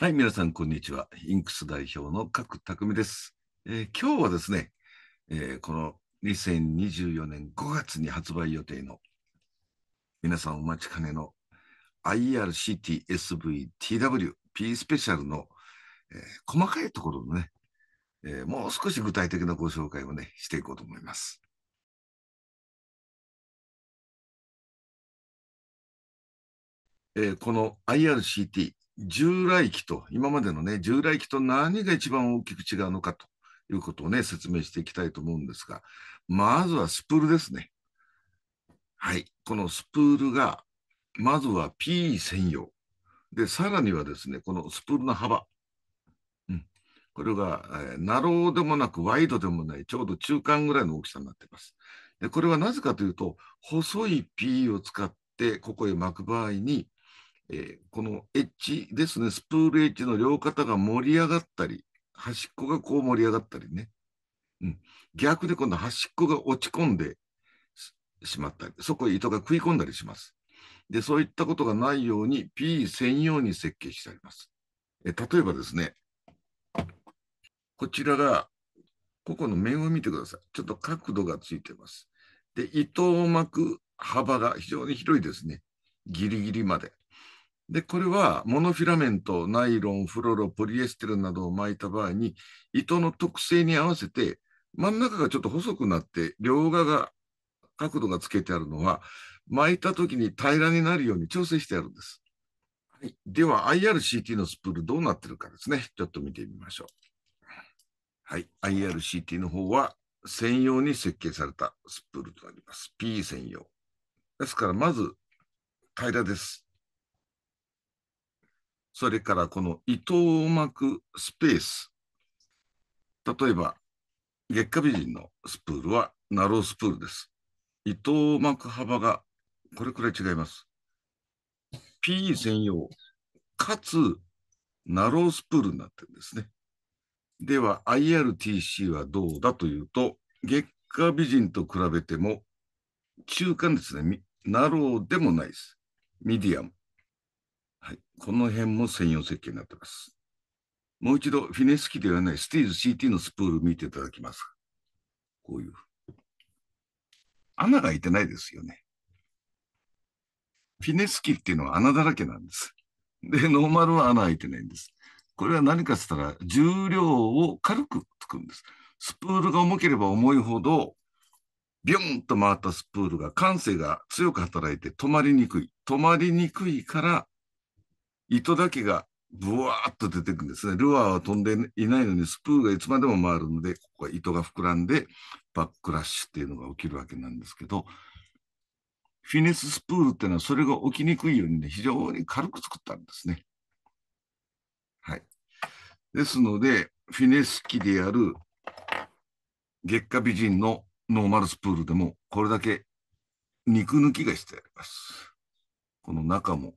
はい、皆さん、こんにちは。インクス代表の角匠です、えー、今日はですね、えー、この2024年5月に発売予定の、皆さんお待ちかねの IRCTSVTW P スペシャルの、えー、細かいところのね、えもう少し具体的なご紹介をね、していこうと思います。えこの IRCT 従来機と、今までのね、従来機と何が一番大きく違うのかということをね、説明していきたいと思うんですが、まずはスプールですね。はい。このスプールが、まずは P 専用。で、さらにはですね、このスプールの幅。うん。これが、えー、ナローでもなくワイドでもない、ちょうど中間ぐらいの大きさになっています。で、これはなぜかというと、細い P を使って、ここへ巻く場合に、えー、このエッジですね、スプールエッジの両肩が盛り上がったり、端っこがこう盛り上がったりね、うん、逆で今度端っこが落ち込んでしまったり、そこに糸が食い込んだりします。で、そういったことがないように P 専用に設計してあります。え例えばですね、こちらが、ここの面を見てください。ちょっと角度がついてます。で、糸を巻く幅が非常に広いですね。ギリギリまで。で、これはモノフィラメント、ナイロン、フロロ、ポリエステルなどを巻いた場合に、糸の特性に合わせて、真ん中がちょっと細くなって、両側が角度がつけてあるのは、巻いた時に平らになるように調整してあるんです。はい、では、IRCT のスプールどうなってるかですね。ちょっと見てみましょう。はい、IRCT の方は専用に設計されたスプールとなります。P 専用。ですから、まず平らです。それからこの伊藤くスペース。例えば、月下美人のスプールはナロースプールです。伊藤く幅がこれくらい違います。PE 専用、かつナロースプールになってるんですね。では IRTC はどうだというと、月下美人と比べても中間ですね、ナローでもないです。ミディアム。はい、この辺も専用設計になってます。もう一度、フィネス機ではない、スティーズ CT のスプール見ていただきます。こういう。穴が開いてないですよね。フィネス機っていうのは穴だらけなんです。で、ノーマルは穴開いてないんです。これは何かっつったら、重量を軽くつくんです。スプールが重ければ重いほど、ビュンと回ったスプールが、感性が強く働いて止まりにくい。止まりにくいから、糸だけがブワーッと出てくるんですね。ルアーは飛んでいないのにスプーがいつまでも回るので、ここは糸が膨らんでバックラッシュっていうのが起きるわけなんですけど、フィネススプールっていうのはそれが起きにくいようにね、非常に軽く作ったんですね。はい。ですので、フィネス機である月下美人のノーマルスプールでもこれだけ肉抜きがしてあります。この中も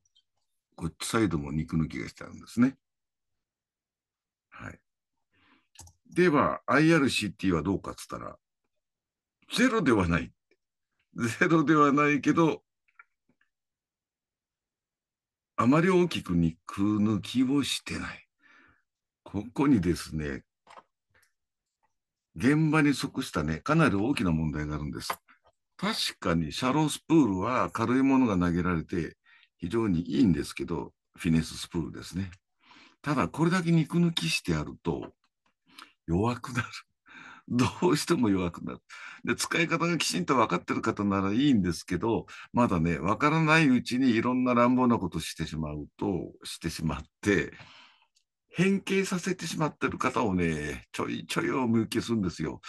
こっちサイドも肉抜きがしてあるんですね。はい。では、IRCT はどうかっつったら、ゼロではない。ゼロではないけど、あまり大きく肉抜きをしてない。ここにですね、現場に即したね、かなり大きな問題があるんです。確かにシャロースプールは軽いものが投げられて、非常にいいんですけど、フィネススプールですね。ただ、これだけ肉抜きしてやると、弱くなる。どうしても弱くなる。で、使い方がきちんと分かってる方ならいいんですけど、まだね、分からないうちにいろんな乱暴なことしてしまうと、してしまって、変形させてしまってる方をね、ちょいちょいお見受けするんですよ。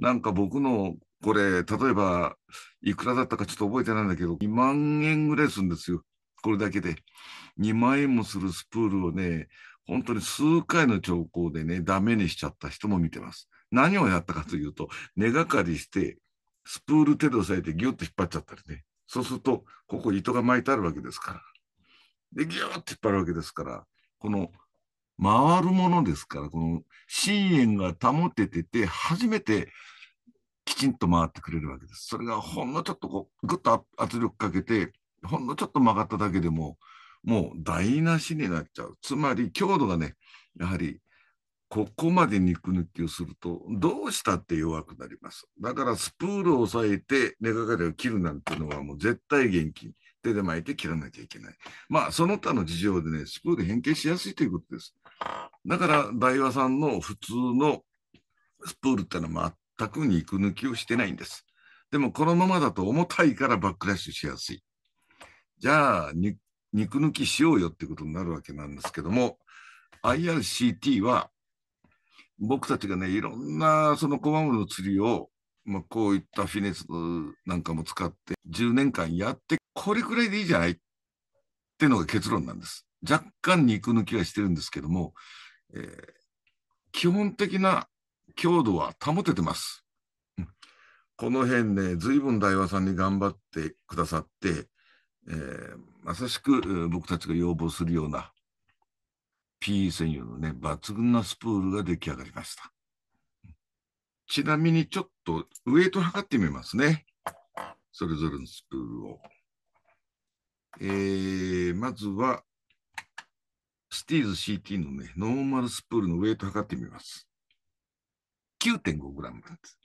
なんか僕のこれ、例えば、いくらだったかちょっと覚えてないんだけど、2万円ぐらいするんですよ。これだけで。2万円もするスプールをね、本当に数回の兆候でね、ダメにしちゃった人も見てます。何をやったかというと、根がかりして、スプール手で押さえてギュッと引っ張っちゃったりね。そうすると、ここ糸が巻いてあるわけですから。で、ギューッと引っ張るわけですから、この回るものですから、この深淵が保ててて、初めてきちんと回ってくれるわけです。それがほんのちょっとこう、ぐっと圧力かけて、ほんのちょっと曲がっただけでも、もう台無しになっちゃう。つまり強度がね、やはりここまで肉抜きをすると、どうしたって弱くなります。だからスプールを抑えて根掛かりを切るなんてのはもう絶対元気。手で巻いて切らなきゃいけない。まあ、その他の事情でね、スプール変形しやすいということです。だから、大和さんの普通のスプールってのは全く肉抜きをしてないんです。でも、このままだと重たいからバックラッシュしやすい。じゃあ肉抜きしようよってことになるわけなんですけども IRCT は僕たちがねいろんなそのコマモの釣りを、まあ、こういったフィネスなんかも使って10年間やってこれくらいでいいじゃないっていうのが結論なんです。若干肉抜きはしてるんですけども、えー、基本的な強度は保ててます。この辺ね、随分大和さんに頑張ってくださって、えー、まさしく僕たちが要望するような PE 専用のね、抜群なスプールが出来上がりました。ちなみにちょっとウエイト測ってみますね。それぞれのスプールを。えー、まずは、スティーズ CT のね、ノーマルスプールのウエイト測ってみます。9.5g なんです。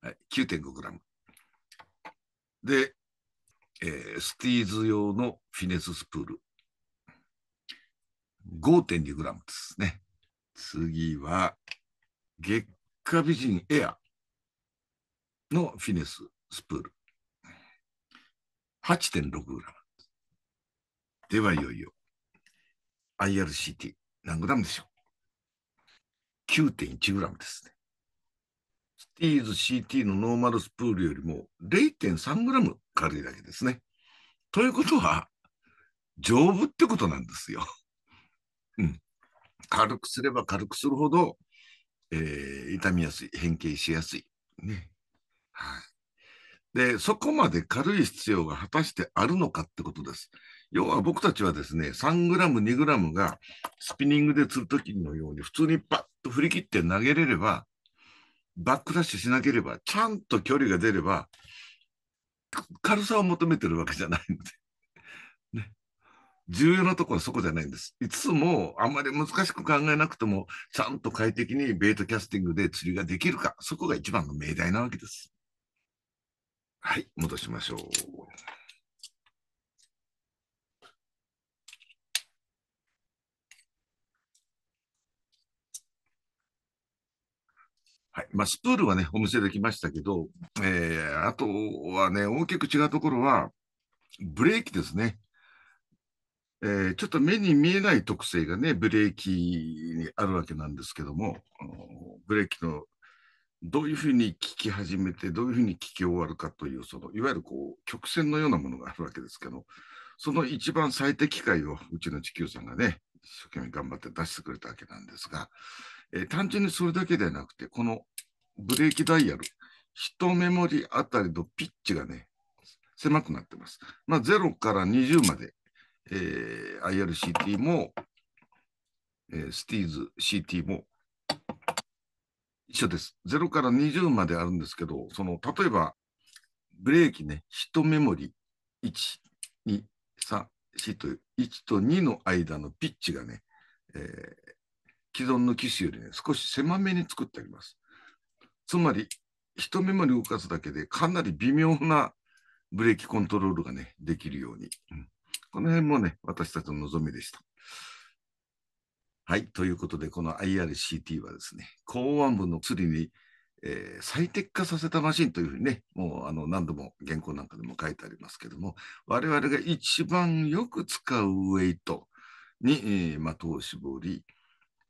はい、9.5g。で、えー、スティーズ用のフィネススプール。5.2g ですね。次は、月下美人エアのフィネススプール。8.6g。では、いよいよ、IRCT 何 g でしょう ?9.1g ですね。ティーズ CT のノーマルスプールよりも 0.3g 軽いだけですね。ということは、丈夫ってことなんですよ。うん。軽くすれば軽くするほど、えー、痛みやすい、変形しやすい。ね。はい。で、そこまで軽い必要が果たしてあるのかってことです。要は僕たちはですね、3 g 2 g がスピニングで釣るときのように普通にパッと振り切って投げれれば、バックダッシュしなければ、ちゃんと距離が出れば、軽さを求めてるわけじゃないので。ね。重要なところはそこじゃないんです。いつもあんまり難しく考えなくても、ちゃんと快適にベイトキャスティングで釣りができるか、そこが一番の命題なわけです。はい、戻しましょう。はい。まあ、スプールはね、お見せできましたけど、えー、あとはね、大きく違うところは、ブレーキですね。えー、ちょっと目に見えない特性がね、ブレーキにあるわけなんですけども、ブレーキのどういうふうに効き始めて、どういうふうに効き終わるかという、そのいわゆるこう曲線のようなものがあるわけですけど、その一番最適解をうちの地球さんがね、一生懸命頑張って出してくれたわけなんですが、えー、単純にそれだけではなくて、このブレーキダイヤル、一メモリあたりのピッチがね、狭くなってます。まあ、0から20まで、えー、IRCT も、えー、スティーズ CT も一緒です。0から20まであるんですけど、その例えばブレーキね、一メモリ1、2、3、4という1と2の間のピッチがね、えー、既存の機種よりね、少し狭めに作ってあります。つまり、一目盛り動かすだけで、かなり微妙なブレーキコントロールがね、できるように。うん、この辺もね、私たちの望みでした。はい、ということで、この IRCT はですね、港湾部の釣りに、えー、最適化させたマシンというふうにね、もうあの何度も原稿なんかでも書いてありますけども、我々が一番よく使うウェイトに、えーま投資絞り、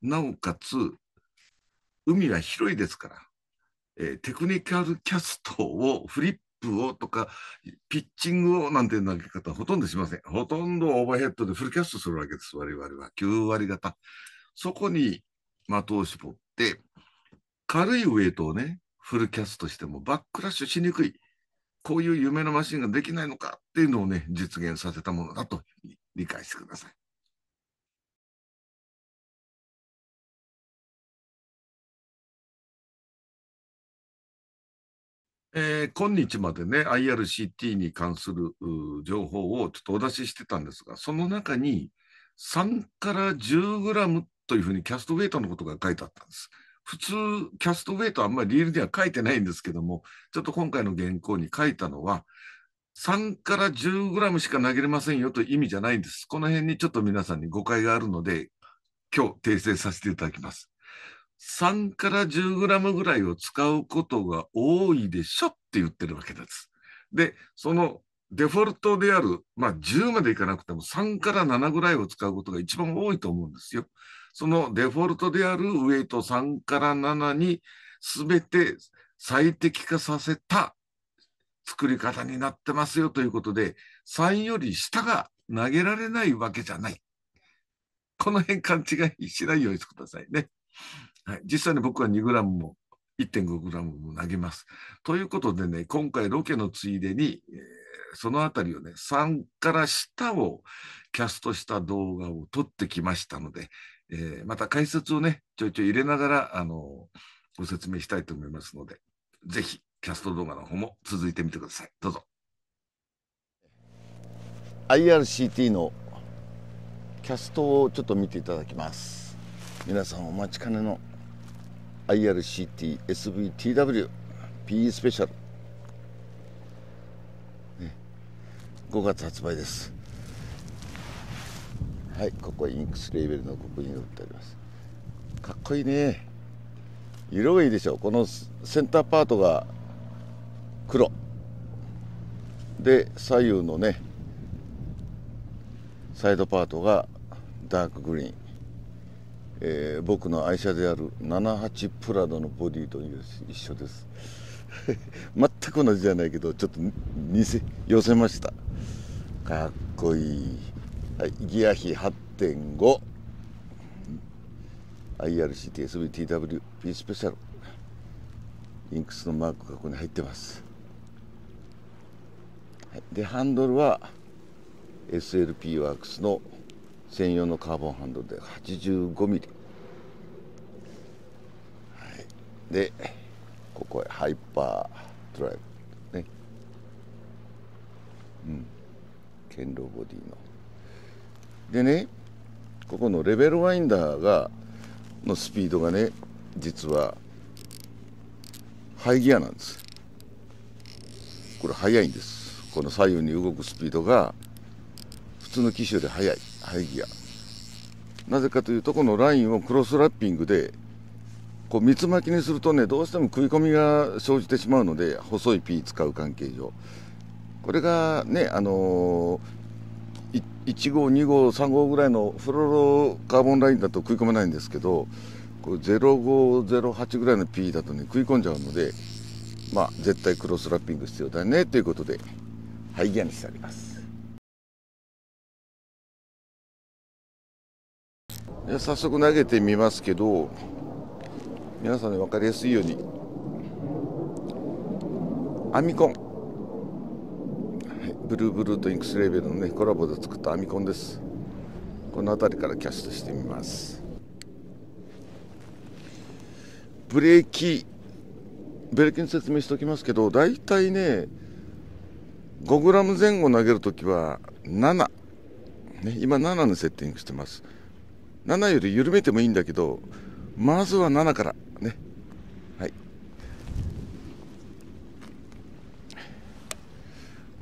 なおかつ、海は広いですから、えー、テクニカルキャストを、フリップをとか、ピッチングをなんて投げ方はほとんどしません。ほとんどオーバーヘッドでフルキャストするわけです、我々は。9割方。そこに的を絞って、軽いウェイトをね、フルキャストしてもバックラッシュしにくい。こういう夢のマシンができないのかっていうのをね、実現させたものだと理解してください。えー、今日までね、IRCT に関する情報をちょっとお出ししてたんですが、その中に3から10グラムというふうにキャストウェイトのことが書いてあったんです。普通、キャストウェイトはあんまりリールには書いてないんですけども、ちょっと今回の原稿に書いたのは、3から10グラムしか投げれませんよという意味じゃないんです。この辺にちょっと皆さんに誤解があるので、今日訂正させていただきます。3から10グラムぐらいを使うことが多いでしょって言ってるわけです。で、そのデフォルトである、まあ、10までいかなくても3から7ぐらいを使うことが一番多いと思うんですよ。そのデフォルトであるウェイト3から7に全て最適化させた作り方になってますよということで、3より下が投げられないわけじゃない。この辺勘違いしないようにしてくださいね。はい、実際に僕は2グラムも1.5グラムも投げます。ということでね、今回ロケのついでに、えー、そのあたりをね、3から下をキャストした動画を撮ってきましたので、えー、また解説をね、ちょいちょい入れながら、あのご説明したいと思いますので、ぜひキャスト動画の方も続いてみてください。どうぞ。IRCT のキャストをちょっと見ていただきます。皆さんお待ちかねの IRCTSVTW P スペシャル、5月発売ですはいここインクスレーベルの刻印が売ってありますかっこいいね色がいいでしょこのセンターパートが黒で左右のねサイドパートがダークグリーンえー、僕の愛車である78プラドのボディと一緒です 全く同じじゃないけどちょっと似せ寄せましたかっこいい、はい、ギア比 8.5IRCTSBTWP スペシャルインクスのマークがここに入ってます、はい、でハンドルは SLP ワークスの専用のカーボンハンドルで 85mm、はい、でここへハイパードライブねうん堅牢ボディのでねここのレベルワインダーがのスピードがね実はハイギアなんですこれ速いんですこの左右に動くスピードが普通の機種より速い生ギア。なぜかというとこのラインをクロスラッピングでこう三つ巻きにするとねどうしても食い込みが生じてしまうので細いピー使う関係上これがねあのー、1号2号3号ぐらいのフロロカーボンラインだと食い込めないんですけどこれ0508ぐらいの P だとね食い込んじゃうのでまあ絶対クロスラッピング必要だねということでギアにしてあります。早速投げてみますけど皆さんに分かりやすいようにアミコン、はい、ブルーブルーとインクスレーベルのねコラボで作ったアミコンですこの辺りからキャストしてみますブレーキブレーキの説明しておきますけど大体ね 5g 前後投げるときは7、ね、今7のセッティングしてます7より緩めてもいいんだけどまずは7からねはい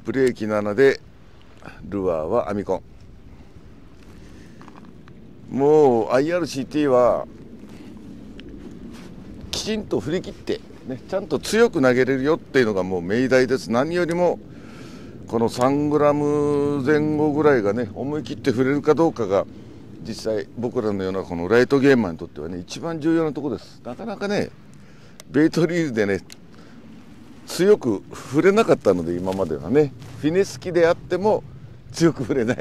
ブレーキ7でルアーはアミコンもう IRCT はきちんと振り切って、ね、ちゃんと強く投げれるよっていうのがもう命題です何よりもこの 3g 前後ぐらいがね思い切って振れるかどうかが実際僕らのようなこのライトゲーマーにとってはね一番重要なとこですなかなかねベイトリールでね強く触れなかったので今まではねフィネス機であっても強く触れない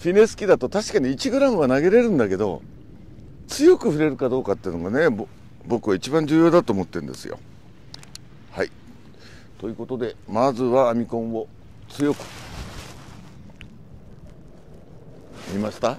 フィネス機だと確かに 1g は投げれるんだけど強く触れるかどうかっていうのがね僕は一番重要だと思ってるんですよはいということでまずは編みコンを強く見ました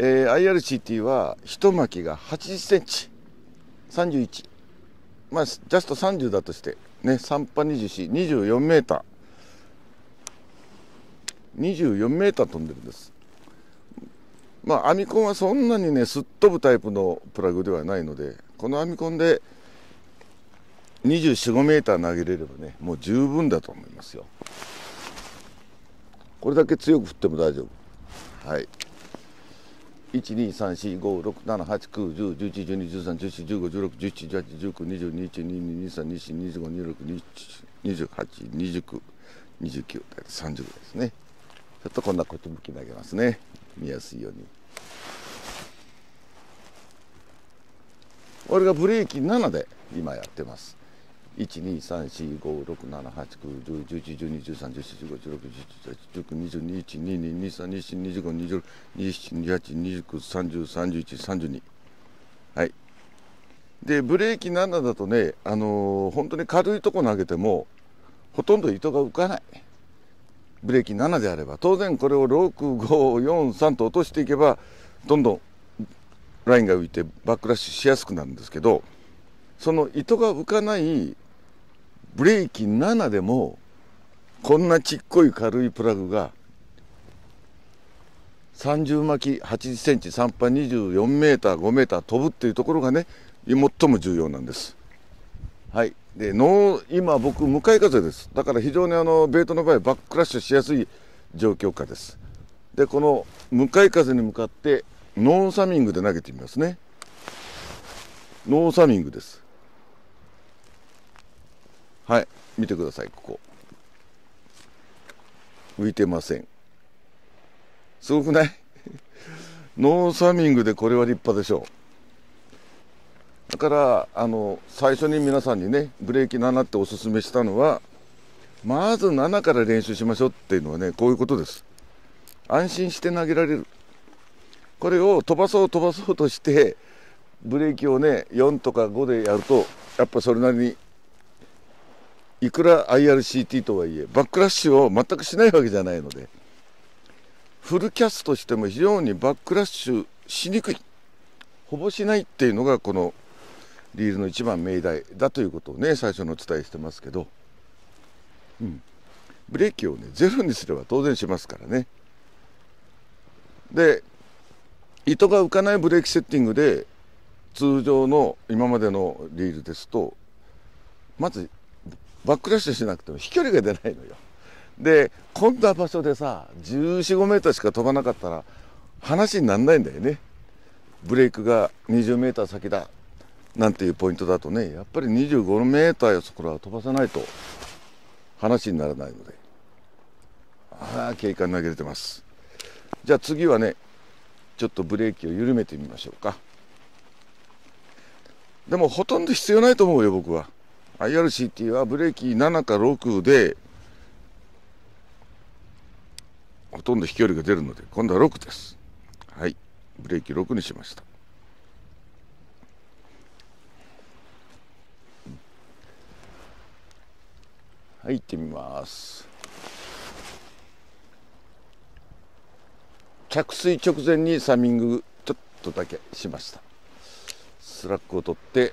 えー、IRCT は一巻きが80センチ31まあジャスト30だとしてね3波2424メーター24メーター飛んでるんですまあアミコンはそんなにねすっ飛ぶタイプのプラグではないのでこのアミコンで245メーター投げれればねもう十分だと思いますよこれだけ強く振っても大丈夫はい1 2 3 4 5 6 7 8 9 1 0 1 1 1 2 1 3 1 4 1 5 1 6 1 7 1 8 1 9 2 0 2 1 2 2 2 3 2 4 2 5 2 6 2 8 2 9 2 9 30ぐらいですねちょっとこんなこっち向き投げますね見やすいように俺がブレーキ7で今やってます1 2 3 4 5 6 7 8 9 1 0 1 1 1 2 1 3 1 4 1 5 1 6 1 7 1 9 2 0 2 1 2 2 2 3 2 4 2 5 2 6 2 7 2 8 2 9 3 0 3 1 3 2はいでブレーキ7だとねあのー、本当に軽いとこ投げてもほとんど糸が浮かないブレーキ7であれば当然これを6543と落としていけばどんどんラインが浮いてバックラッシュしやすくなるんですけどその糸が浮かないブレーキ7でもこんなちっこい軽いプラグが30巻き80センチ3波24メーター5メーター飛ぶっていうところがね最も重要なんです。はい。で、の今僕向かい風です。だから非常にあのベイトの場合バッククラッシュしやすい状況下です。で、この向かい風に向かってノーサミングで投げてみますね。ノーサミングです。はい見てくださいここ浮いてませんすごくない ノーサミングでこれは立派でしょうだからあの最初に皆さんにねブレーキ7っておすすめしたのはまず7から練習しましょうっていうのはねこういうことです安心して投げられるこれを飛ばそう飛ばそうとしてブレーキをね4とか5でやるとやっぱそれなりにいくら IRCT とはいえバックラッシュを全くしないわけじゃないのでフルキャスとしても非常にバックラッシュしにくいほぼしないっていうのがこのリールの一番命題だということをね最初にお伝えしてますけど、うん、ブレーキをねゼロにすれば当然しますからねで糸が浮かないブレーキセッティングで通常の今までのリールですとまずバックダッシュしなくても飛距離が出ないのよでこんな場所でさ1 4 5メートルしか飛ばなかったら話にならないんだよねブレークが2 0メーター先だなんていうポイントだとねやっぱり2 5メーターよそこらは飛ばさないと話にならないのでああ警官投げれてますじゃあ次はねちょっとブレーキを緩めてみましょうかでもほとんど必要ないと思うよ僕は。IRCT はブレーキ7か6でほとんど飛距離が出るので今度は6ですはいブレーキ6にしましたはい行ってみます着水直前にサミングちょっとだけしましたスラックを取って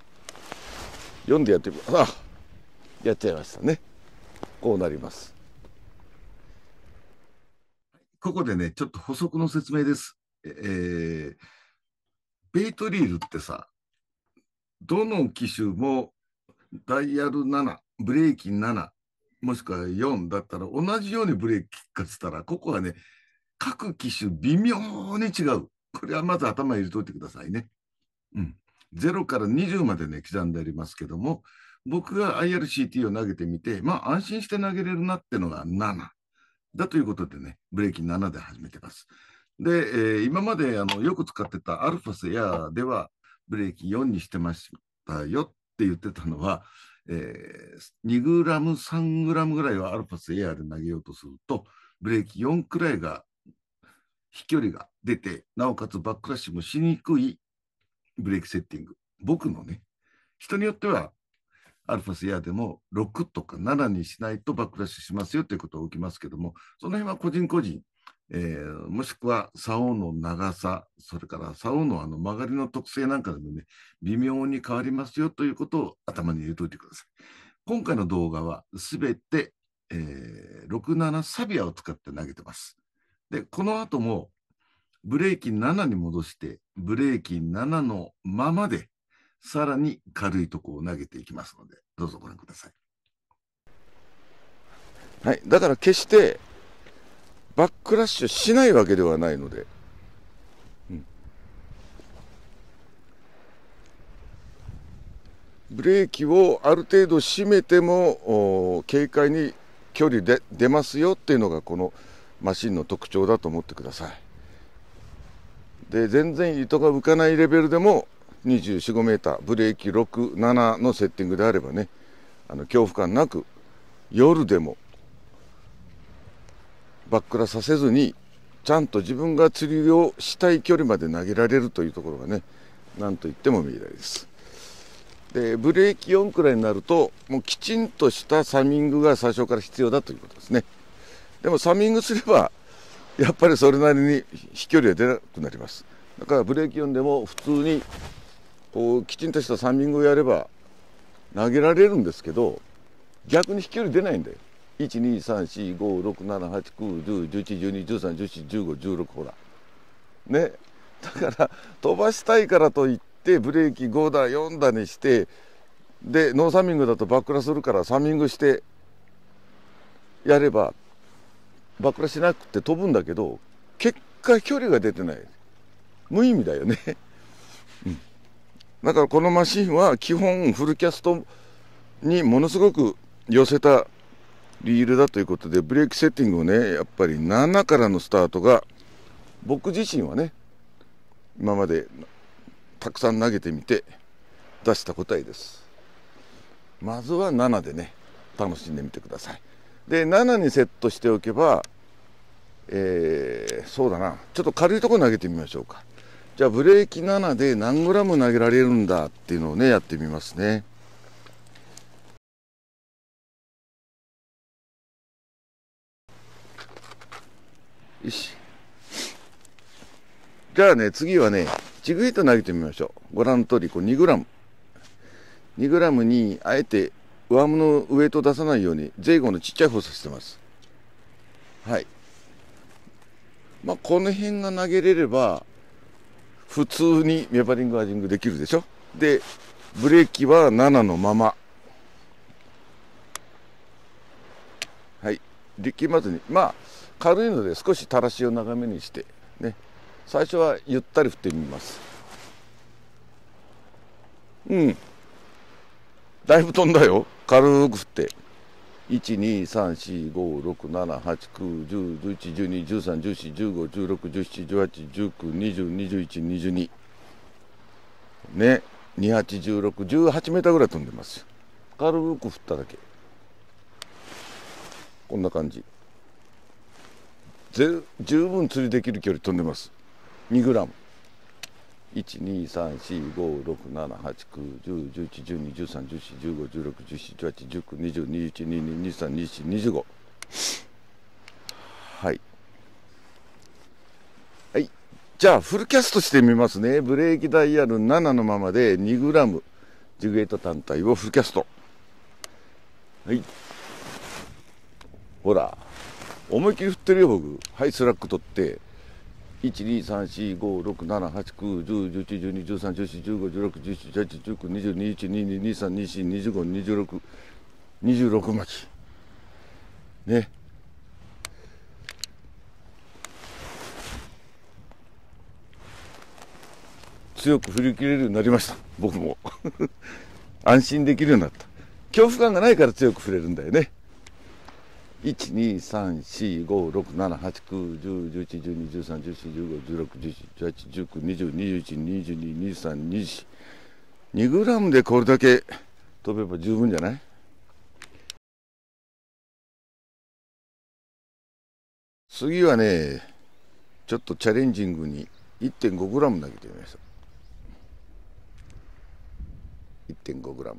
読んでやってみあやっちゃいましたねこうなりますここでねちょっと補足の説明ですえー、ベイトリールってさどの機種もダイヤル7ブレーキ7もしくは4だったら同じようにブレーキかつったらここはね各機種微妙に違うこれはまず頭に入れといてくださいねうん0から20までね、刻んでありますけども、僕が IRCT を投げてみて、まあ安心して投げれるなってのが7だということでね、ブレーキ7で始めてます。で、えー、今まであのよく使ってたアルファスエアではブレーキ4にしてましたよって言ってたのは、えー、2グラム、3グラムぐらいはアルファスエアで投げようとすると、ブレーキ4くらいが飛距離が出て、なおかつバックラッシュもしにくいブレーキセッティング。僕のね、人によっては、アルファスヤーでも6とか7にしないとバックラッシュしますよということを起きますけども、その辺は個人個人、えー、もしくは竿の長さ、それから竿のあの曲がりの特性なんかでもね、微妙に変わりますよということを頭に入れておいてください。今回の動画はすべて、えー、67サビアを使って投げてます。で、この後もブレーキ7に戻して、ブレーキ7のままで、さらに軽いとこを投げていきますので、どうぞご覧ください。はい、だから決して、バックラッシュしないわけではないので、うん、ブレーキをある程度締めても軽快に距離で出ますよっていうのがこのマシンの特徴だと思ってください。で全然糸が浮かないレベルでも245メーブレーキ67のセッティングであればねあの恐怖感なく夜でもバックラさせずにちゃんと自分が釣りをしたい距離まで投げられるというところがね何と言っても見えないですでブレーキ4くらいになるともうきちんとしたサミングが最初から必要だということですねでもサミングすればやっぱりそれなりに飛距離は出なくなりますだからブレーキんでも普通にこうきちんとしたサンミングをやれば投げられるんですけど逆に飛距離出ないんで12345678910111213141516ほらねだから飛ばしたいからといってブレーキ5だ4だにしてでノーサミングだとバックラするからサミングしてやれば爆クしなくて飛ぶんだけど結果距離が出てない無意味だよね、うん、だからこのマシンは基本フルキャストにものすごく寄せたリールだということでブレーキセッティングをねやっぱり7からのスタートが僕自身はね今までたくさん投げてみて出した答えですまずは7でね楽しんでみてくださいで7にセットしておけば、えー、そうだなちょっと軽いところ投げてみましょうかじゃあブレーキ7で何グラム投げられるんだっていうのをねやってみますねよしじゃあね次はねちぐいと投げてみましょうご覧の通りこう2グ2ムにあえて上物のウエイト出さないように前後のちっちゃい方させてますはいまあこの辺が投げれれば普通にメバリングアジングできるでしょでブレーキは7のままはい力まずにまあ軽いので少し垂らしを長めにしてね最初はゆったり振ってみますうんだいぶ飛んだよ軽く振って12345678910111213141516171819202122ね281618メーターぐらい飛んでますよ軽く振っただけこんな感じ十分釣りできる距離飛んでます2グラム12345678910111213141516171819202122232425はいはいじゃあフルキャストしてみますねブレーキダイヤル7のままで 2g ジグエート単体をフルキャストはいほら思いっきり振ってるよ僕はいスラック取って123456789101112131415161718192021222324252626巻ね強く振り切れるようになりました僕も安心できるようになった恐怖感がないから強く振れるんだよね123456789101112131415161718192021222324 2グラムでこれだけ飛べば十分じゃない次はねちょっとチャレンジングに 1.5g 投げてみました 1.5g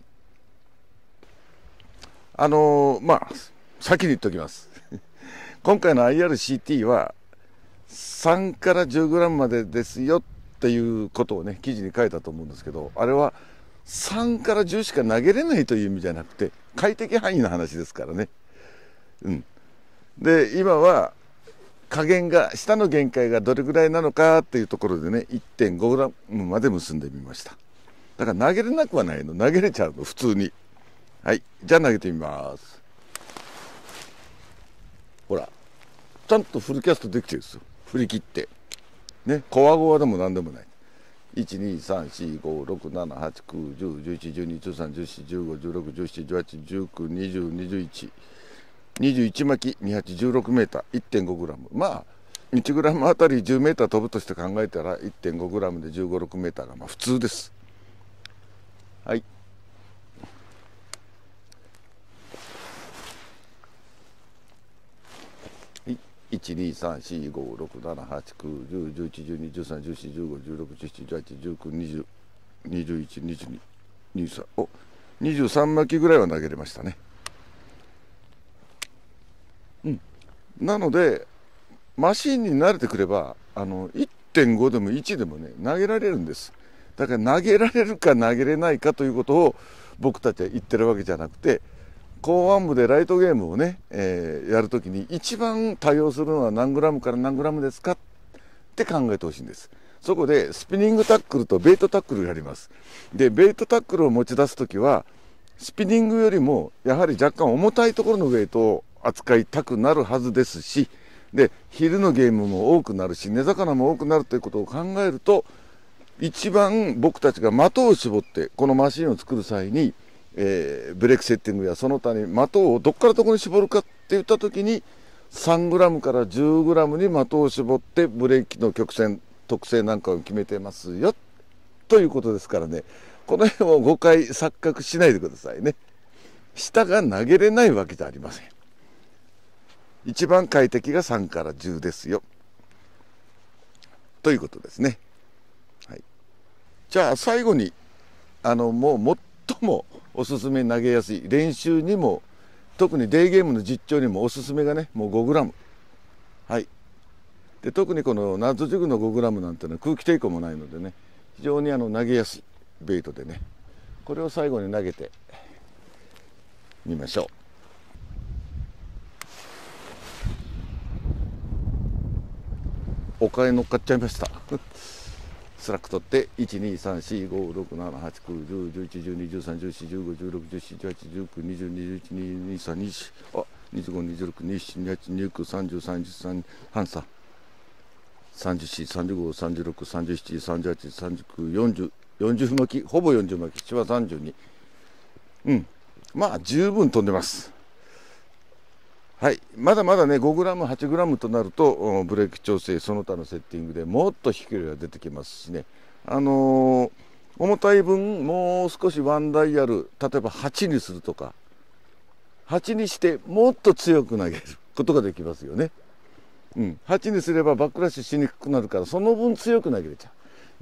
あのー、まあ先に言っておきます。今回の IRCT は3から 10g までですよっていうことをね、記事に書いたと思うんですけど、あれは3から10しか投げれないという意味じゃなくて、快適範囲の話ですからね。うん。で、今は加減が、下の限界がどれぐらいなのかっていうところでね、1.5g まで結んでみました。だから投げれなくはないの。投げれちゃうの、普通に。はい。じゃあ投げてみます。たんとフルキャストできてるんですよ振り切ってねこわごわでも何でもない12345678910111213141516171819202121巻 216m1.5g まあ 1g あたり 10m 飛ぶとして考えたら 1.5g で 156m がまあ普通ですはい1234567891011121314151617181920212223お23巻きぐらいは投げれましたね。うん、なのでマシンに慣れてくればあの1.5でも1でもね投げられるんですだから投げられるか投げれないかということを僕たちは言ってるわけじゃなくて公安部でライトゲームをね、えー、やるときに一番対応するのは何グラムから何グラムですかって考えてほしいんです。そこでスピニングタックルとベイトタックルをやります。で、ベイトタックルを持ち出すときは、スピニングよりもやはり若干重たいところのウェイトを扱いたくなるはずですし、で、昼のゲームも多くなるし、寝魚も多くなるということを考えると、一番僕たちが的を絞ってこのマシンを作る際にえー、ブレーキセッティングやその他に的をどこからどこに絞るかって言った時に 3g から 10g に的を絞ってブレーキの曲線特性なんかを決めてますよということですからねこの辺を誤解錯覚しないでくださいね下が投げれないわけじゃありません一番快適が3から10ですよということですね、はい、じゃあ最後にあのもう最もおすすめ投げやすい練習にも特にデーゲームの実調にもおすすめがねもう 5g はいで特にこのナットジグの 5g なんていうのは空気抵抗もないのでね非常にあの投げやすいベイトでねこれを最後に投げてみましょう。お金乗っかっちゃいましたスラック取って1234567891011121314151617181920212232あ25262728293033半さ3435363738394040分巻きほぼ40巻き千葉32うんまあ十分飛んでますまだまだね 5g、8g となるとブレーキ調整その他のセッティングでもっと飛距離が出てきますしね、あのー、重たい分もう少しワンダイヤル例えば8にするとか8にしてもっと強く投げることができますよね。うん、8にすればバックラッシュしにくくなるからその分強く投げれちゃ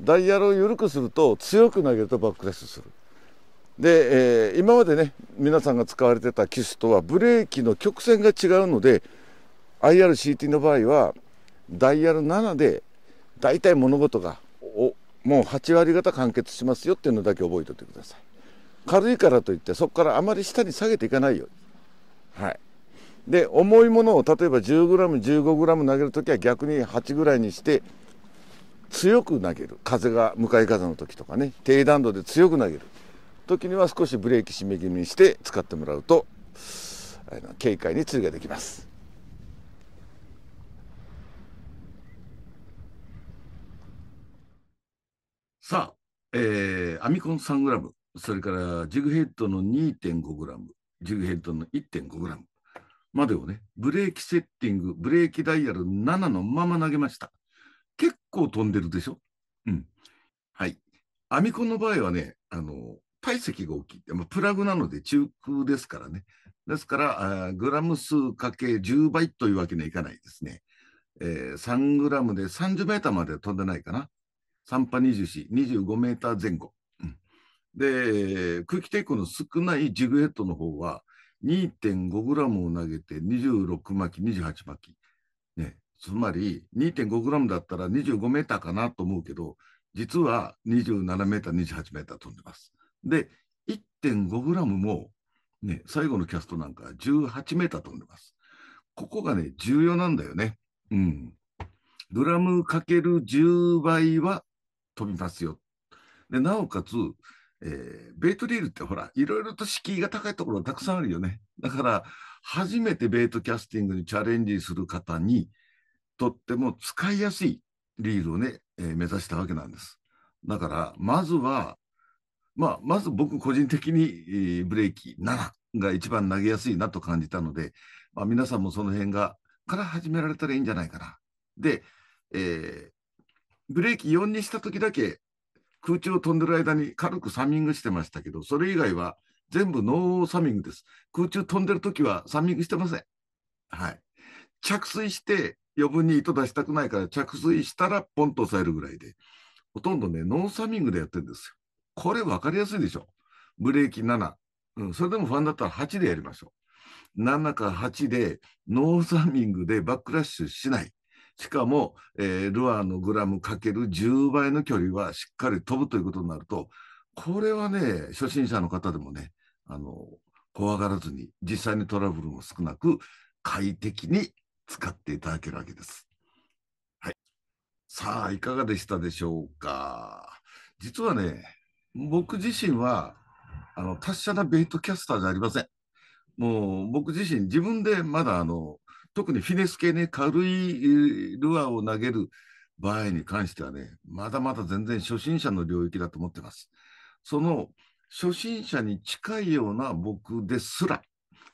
う。ダイヤルを緩くすると強く投げるとバックラッシュする。で、えー、今までね皆さんが使われてたキスとはブレーキの曲線が違うので IRCT の場合はダイヤル7で大体物事がおもう8割方完結しますよっていうのだけ覚えておいてください軽いからといってそこからあまり下に下げていかないようにはいで重いものを例えば 10g15g 投げる時は逆に8ぐらいにして強く投げる風が向かい風の時とかね低弾道で強く投げる時には少しブレーキ締め気味にして使ってもらうと軽快に釣りができます。さあ、えー、アミコン3ム、それからジグヘッドの2 5ム、ジグヘッドの1 5ムまでをねブレーキセッティングブレーキダイヤル7のまま投げました結構飛んでるでしょうんはいアミコンの場合はねあの体積が大きい。プラグなので中空ですからね。ですから、グラム数かけ10倍というわけにはいかないですね。えー、3グラムで30メーターまで飛んでないかな。3波24、25メーター前後。うん、で、空気抵抗の少ないジグヘッドの方は、2.5グラムを投げて26巻き、28巻き。ね、つまり2.5グラムだったら25メーターかなと思うけど、実は27メーター、28メーター飛んでます。で、1.5グラムも、ね、最後のキャストなんか18メーター飛んでます。ここがね、重要なんだよね。うん。グラムかける10倍は飛びますよ。で、なおかつ、えー、ベイトリールってほら、いろいろと敷居が高いところがたくさんあるよね。だから、初めてベイトキャスティングにチャレンジする方にとっても使いやすいリールをね、えー、目指したわけなんです。だから、まずは、まあ、まず僕個人的に、ブレーキ7が一番投げやすいなと感じたので、まあ、皆さんもその辺がから始められたらいいんじゃないかな。で、えー、ブレーキ4にした時だけ空中を飛んでる間に軽くサミングしてましたけど、それ以外は全部ノーサミングです。空中飛んでる時はサミングしてません。はい。着水して余分に糸出したくないから着水したらポンと押さえるぐらいで、ほとんどね、ノーサミングでやってるんですよ。これ分かりやすいでしょ。ブレーキ7。うん、それでも不安だったら8でやりましょう。7か8で、ノーサミングでバックラッシュしない。しかも、えー、ルアーのグラムかける10倍の距離はしっかり飛ぶということになると、これはね、初心者の方でもね、あの、怖がらずに、実際にトラブルも少なく、快適に使っていただけるわけです。はい。さあ、いかがでしたでしょうか。実はね、僕自身はあの達者なベイトキャスターじゃありません。もう僕自身自分でまだあの特にフィネス系ね軽いルアーを投げる場合に関してはねまだまだ全然初心者の領域だと思ってます。その初心者に近いような僕ですら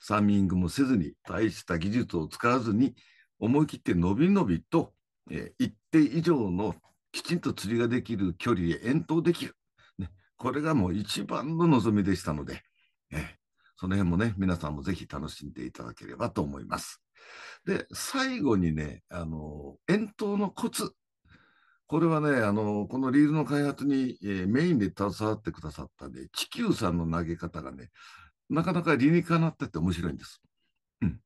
サーミングもせずに大した技術を使わずに思い切ってのびのびと、えー、一定以上のきちんと釣りができる距離へ遠投できるこれがもう一番の望みでしたので、その辺もね、皆さんもぜひ楽しんでいただければと思います。で、最後にね、あの、遠投のコツ。これはね、あの、このリールの開発に、えー、メインで携わってくださったね、地球さんの投げ方がね、なかなか理にかなってて面白いんです。うん。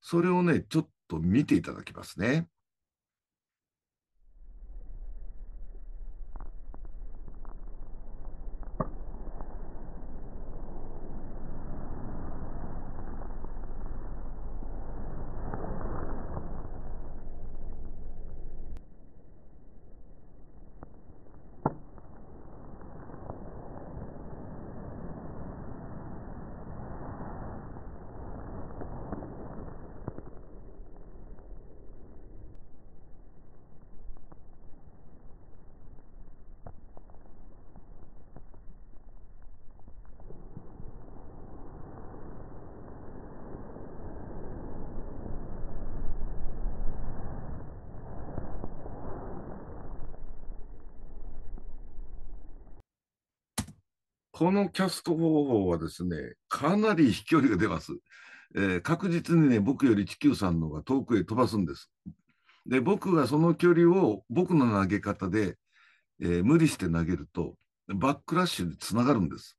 それをね、ちょっと見ていただきますね。このキャスト方法はですね、かなり飛距離が出ます。えー、確実にね、僕より地球さんの方が遠くへ飛ばすんです。で、僕がその距離を僕の投げ方で、えー、無理して投げると、バックラッシュにつながるんです。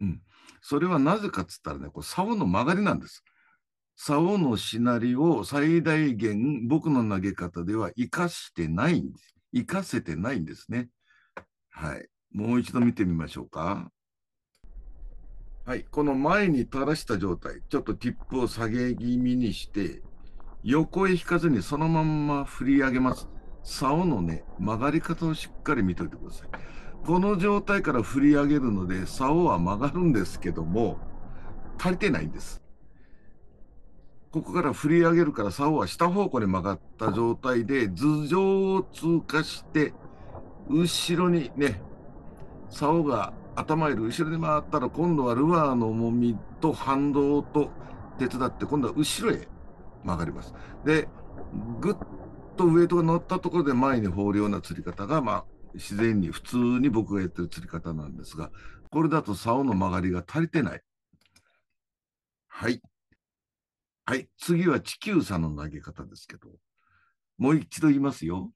うん。それはなぜかっつったらね、これ、竿の曲がりなんです。竿のしなりを最大限僕の投げ方では活かしてないんです。活かせてないんですね。はい。もう一度見てみましょうか。はい、この前に垂らした状態、ちょっとティップを下げ気味にして、横へ引かずにそのまんま振り上げます。竿のね、曲がり方をしっかり見ておいてください。この状態から振り上げるので、竿は曲がるんですけども、足りてないんです。ここから振り上げるから、竿は下方向に曲がった状態で、頭上を通過して、後ろにね、竿が頭より後ろに回ったら今度はルアーの重みと反動と手伝って今度は後ろへ曲がります。でぐっとウエイトが乗ったところで前に放るような釣り方が、まあ、自然に普通に僕がやってる釣り方なんですがこれだと竿の曲がりが足りてない。はい。はい。次は地球差の投げ方ですけど、もう一度言いますよ。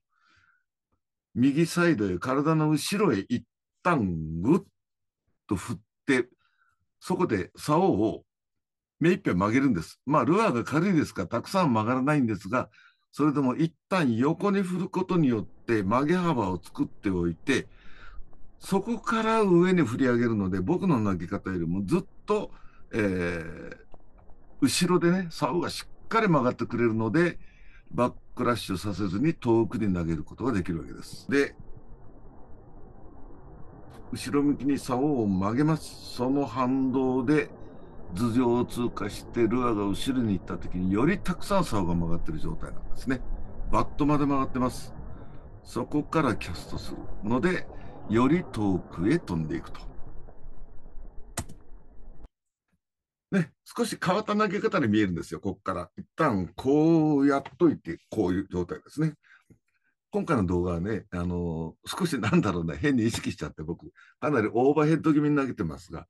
右サイドへ体の後ろへ行っ旦ぐっと振って、そこで竿を目いっぱい曲げるんです。まあ、ルアーが軽いですから、たくさん曲がらないんですが、それでも一旦横に振ることによって曲げ幅を作っておいて、そこから上に振り上げるので、僕の投げ方よりもずっと、えー、後ろでね、竿がしっかり曲がってくれるので、バックラッシュさせずに遠くに投げることができるわけです。で、後ろ向きに竿を曲げます。その反動で頭上を通過してルアーが後ろに行った時によりたくさん竿が曲がってる状態なんですね。バットまで曲がってます。そこからキャストするので、より遠くへ飛んでいくと。ね、少し変わった投げ方に見えるんですよ、ここから。一旦こうやっといて、こういう状態ですね。今回の動画はね、あのー、少しなんだろうな、変に意識しちゃって、僕、かなりオーバーヘッド気味に投げてますが、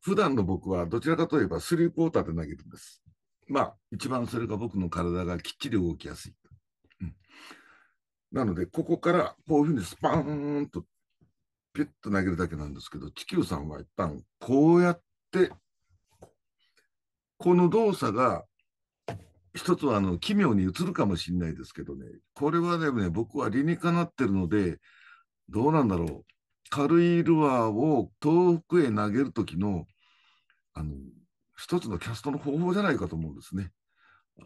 普段の僕はどちらかといえばスリークォーターで投げるんです。まあ、一番それが僕の体がきっちり動きやすい。うん、なので、ここからこういうふうにスパーンとピュッと投げるだけなんですけど、地球さんは一旦こうやって、この動作が一つはあの奇妙に映るかもしれないですけどね、これはね、僕は理にかなってるので、どうなんだろう、軽いルアーを遠くへ投げる時のあの一つのキャストの方法じゃないかと思うんですね。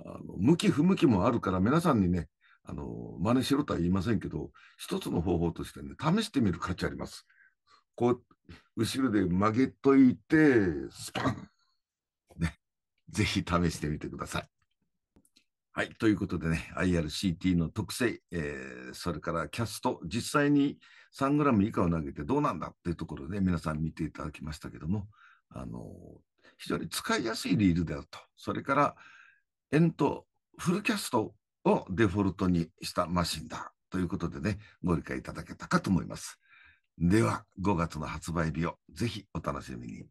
あの向き不向きもあるから、皆さんにね、あの真似しろとは言いませんけど、一つの方法としてね、試してみる価値あります。こう、後ろで曲げといて、スパン。ね、ぜひ試してみてください。はい。ということでね、IRCT の特性、えー、それからキャスト、実際に3グラム以下を投げてどうなんだっていうところで皆さん見ていただきましたけども、あの、非常に使いやすいリールであると。それから、エント、フルキャストをデフォルトにしたマシンだということでね、ご理解いただけたかと思います。では、5月の発売日をぜひお楽しみに。